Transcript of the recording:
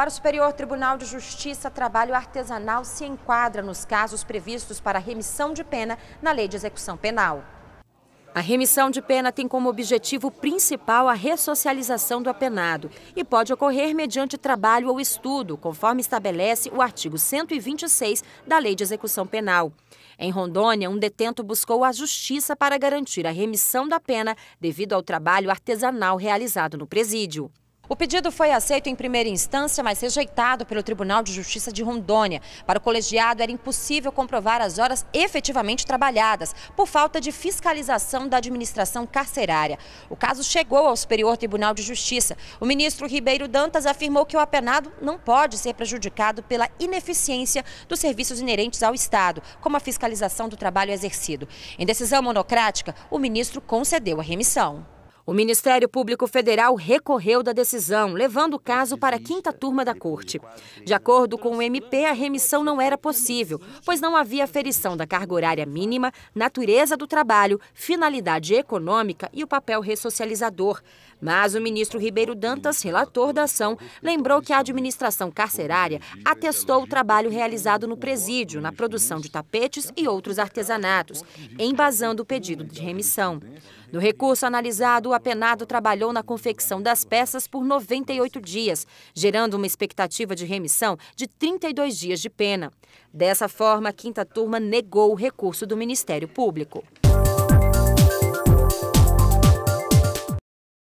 Para o Superior Tribunal de Justiça, trabalho artesanal se enquadra nos casos previstos para remissão de pena na Lei de Execução Penal. A remissão de pena tem como objetivo principal a ressocialização do apenado e pode ocorrer mediante trabalho ou estudo, conforme estabelece o artigo 126 da Lei de Execução Penal. Em Rondônia, um detento buscou a justiça para garantir a remissão da pena devido ao trabalho artesanal realizado no presídio. O pedido foi aceito em primeira instância, mas rejeitado pelo Tribunal de Justiça de Rondônia. Para o colegiado, era impossível comprovar as horas efetivamente trabalhadas, por falta de fiscalização da administração carcerária. O caso chegou ao Superior Tribunal de Justiça. O ministro Ribeiro Dantas afirmou que o apenado não pode ser prejudicado pela ineficiência dos serviços inerentes ao Estado, como a fiscalização do trabalho exercido. Em decisão monocrática, o ministro concedeu a remissão. O Ministério Público Federal recorreu da decisão, levando o caso para a quinta turma da Corte. De acordo com o MP, a remissão não era possível, pois não havia aferição da carga horária mínima, natureza do trabalho, finalidade econômica e o papel ressocializador. Mas o ministro Ribeiro Dantas, relator da ação, lembrou que a administração carcerária atestou o trabalho realizado no presídio, na produção de tapetes e outros artesanatos, embasando o pedido de remissão. No recurso analisado, o apenado trabalhou na confecção das peças por 98 dias, gerando uma expectativa de remissão de 32 dias de pena. Dessa forma, a quinta turma negou o recurso do Ministério Público.